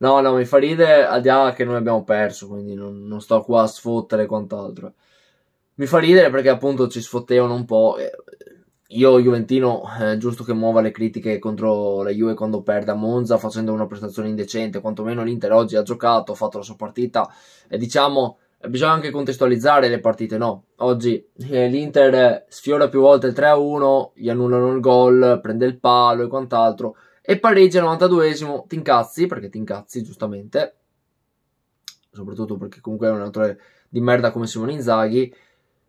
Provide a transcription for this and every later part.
No, no, mi fa ridere al di là che noi abbiamo perso, quindi non, non sto qua a sfottere quant'altro. Mi fa ridere perché appunto ci sfottevano un po'. Eh, io, Juventino, è eh, giusto che muova le critiche contro la Juve quando perde a Monza facendo una prestazione indecente, quantomeno l'Inter oggi ha giocato, ha fatto la sua partita e diciamo eh, bisogna anche contestualizzare le partite, no? Oggi eh, l'Inter sfiora più volte il 3-1, gli annullano il gol, prende il palo e quant'altro e pareggia al 92esimo, ti incazzi, perché ti incazzi giustamente, soprattutto perché comunque è un allenatore di merda come Simone Inzaghi,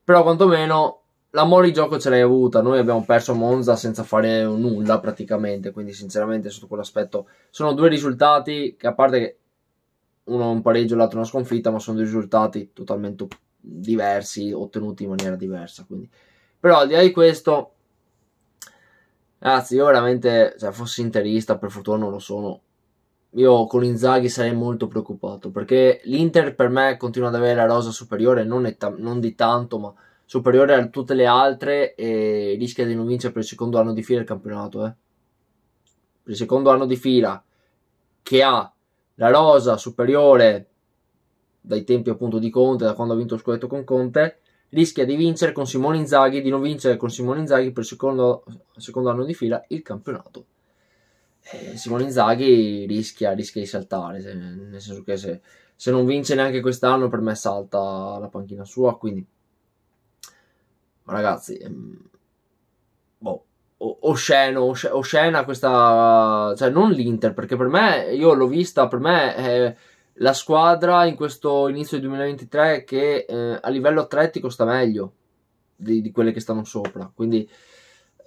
però quantomeno la mole di gioco ce l'hai avuta, noi abbiamo perso Monza senza fare nulla praticamente, quindi sinceramente sotto quell'aspetto sono due risultati che a parte che uno è un pareggio e l'altro una sconfitta, ma sono due risultati totalmente diversi, ottenuti in maniera diversa, quindi. però al di là di questo Ragazzi, io veramente, cioè, fossi interista, per fortuna non lo sono. Io con Inzaghi sarei molto preoccupato perché l'Inter per me continua ad avere la rosa superiore, non, non, di tanto, ma superiore a tutte le altre e rischia di non vincere per il secondo anno di fila il campionato. Eh. Per il secondo anno di fila che ha la rosa superiore dai tempi appunto di Conte, da quando ha vinto lo scudetto con Conte, rischia di vincere con Simone Inzaghi, di non vincere con Simone Inzaghi per il secondo, secondo anno di fila il campionato. Simone Inzaghi rischia, rischia di saltare, nel senso che se, se, non vince neanche quest'anno per me salta la panchina sua, quindi ragazzi, ehm, boh, osceno, oscena questa, cioè non l'Inter, perché per me, io l'ho vista, per me... Eh, la squadra in questo inizio di 2023 che eh, a livello atletico sta meglio di, di quelle che stanno sopra. Quindi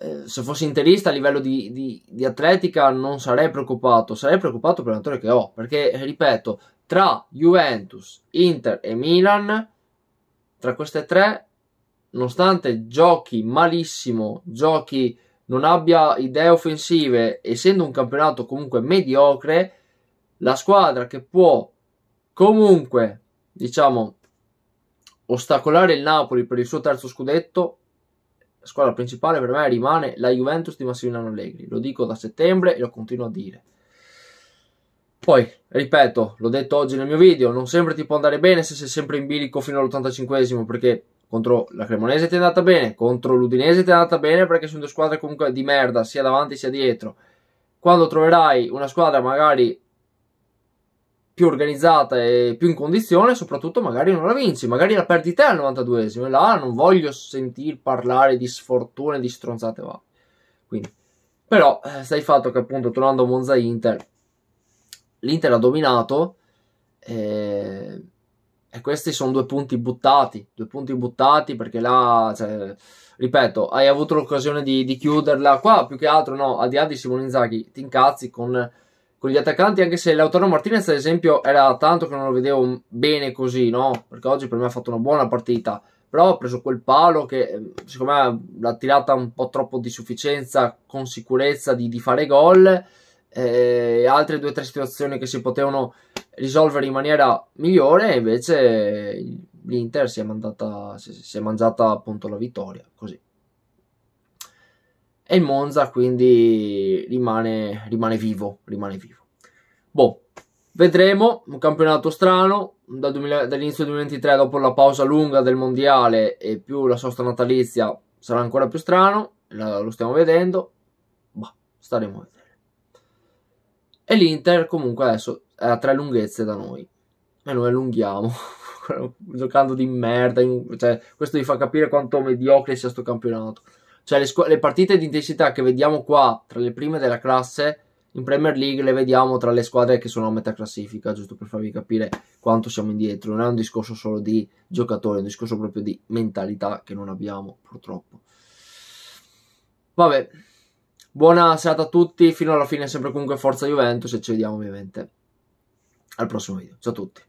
eh, se fossi interista a livello di, di, di, atletica non sarei preoccupato, sarei preoccupato per l'attore che ho, perché eh, ripeto, tra Juventus, Inter e Milan, tra queste tre, nonostante giochi malissimo, giochi non abbia idee offensive, essendo un campionato comunque mediocre, la squadra che può Comunque, diciamo, ostacolare il Napoli per il suo terzo scudetto, la squadra principale per me rimane la Juventus di Massimiliano Allegri. Lo dico da settembre e lo continuo a dire. Poi, ripeto, l'ho detto oggi nel mio video, non sempre ti può andare bene se sei sempre in bilico fino all'85esimo, perché contro la Cremonese ti è andata bene, contro l'Udinese ti è andata bene perché sono due squadre comunque di merda, sia davanti sia dietro. Quando troverai una squadra magari più organizzata e più in condizione, soprattutto magari non la vinci, magari la perdi te al 92esimo e là non voglio sentir parlare di sfortune, di stronzate va. Quindi, però, eh, stai fatto che appunto tornando a Monza Inter, l'Inter ha dominato eh, e questi sono due punti buttati, due punti buttati perché là, cioè, ripeto, hai avuto l'occasione di, di, chiuderla qua, più che altro no, a di là di Simone Inzaghi, ti incazzi con con gli attaccanti, anche se Lautaro Martinez, ad esempio, era tanto che non lo vedevo bene così, no? Perché oggi per me ha fatto una buona partita, però ha preso quel palo che ehm, secondo me l'ha tirata un po' troppo di sufficienza, con sicurezza di, di fare gol, eh, e altre due o tre situazioni che si potevano risolvere in maniera migliore, invece l'Inter si è, mandata, si è mangiata appunto la vittoria, così e il Monza quindi rimane, rimane vivo, rimane vivo. Boh, vedremo, un campionato strano, da 2000, dall'inizio del 2023 dopo la pausa lunga del mondiale e più la sosta natalizia sarà ancora più strano, lo stiamo vedendo, boh, staremo a vedere. E l'Inter comunque adesso è a tre lunghezze da noi e noi allunghiamo giocando di merda, cioè, questo vi fa capire quanto mediocre sia questo campionato. Cioè le, le partite di intensità che vediamo qua tra le prime della classe in Premier League le vediamo tra le squadre che sono a metà classifica, giusto per farvi capire quanto siamo indietro. Non è un discorso solo di giocatore è un discorso proprio di mentalità che non abbiamo purtroppo. Vabbè, buona serata a tutti, fino alla fine sempre comunque Forza Juventus e ci vediamo ovviamente al prossimo video. Ciao a tutti.